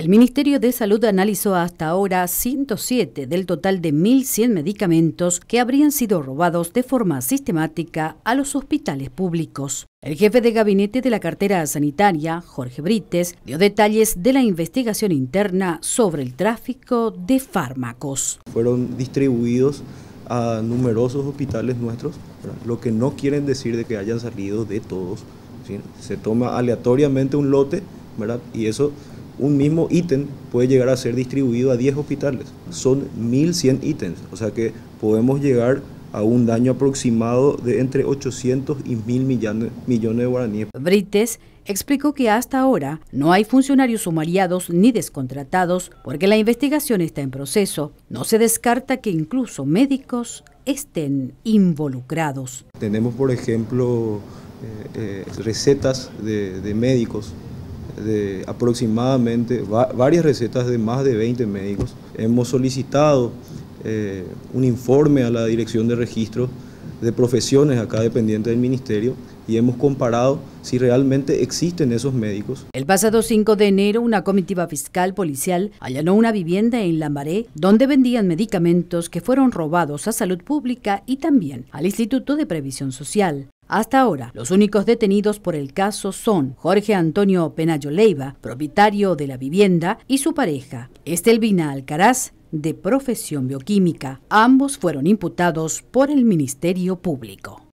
El Ministerio de Salud analizó hasta ahora 107 del total de 1.100 medicamentos que habrían sido robados de forma sistemática a los hospitales públicos. El jefe de gabinete de la cartera sanitaria, Jorge Brites, dio detalles de la investigación interna sobre el tráfico de fármacos. Fueron distribuidos a numerosos hospitales nuestros, lo que no quieren decir de que hayan salido de todos. Se toma aleatoriamente un lote ¿verdad? y eso un mismo ítem puede llegar a ser distribuido a 10 hospitales. Son 1.100 ítems, o sea que podemos llegar a un daño aproximado de entre 800 y 1.000 millones, de guaraníes. Brites explicó que hasta ahora no hay funcionarios sumariados ni descontratados porque la investigación está en proceso. No se descarta que incluso médicos estén involucrados. Tenemos, por ejemplo, eh, eh, recetas de médicos de aproximadamente varias recetas de más de 20 médicos. Hemos solicitado eh, un informe a la Dirección de Registro de Profesiones acá dependiente del Ministerio y hemos comparado si realmente existen esos médicos. El pasado 5 de enero, una comitiva fiscal policial allanó una vivienda en Lambaré donde vendían medicamentos que fueron robados a Salud Pública y también al Instituto de Previsión Social. Hasta ahora, los únicos detenidos por el caso son Jorge Antonio Penayo Leiva, propietario de la vivienda, y su pareja, Estelvina Alcaraz, de profesión bioquímica. Ambos fueron imputados por el Ministerio Público.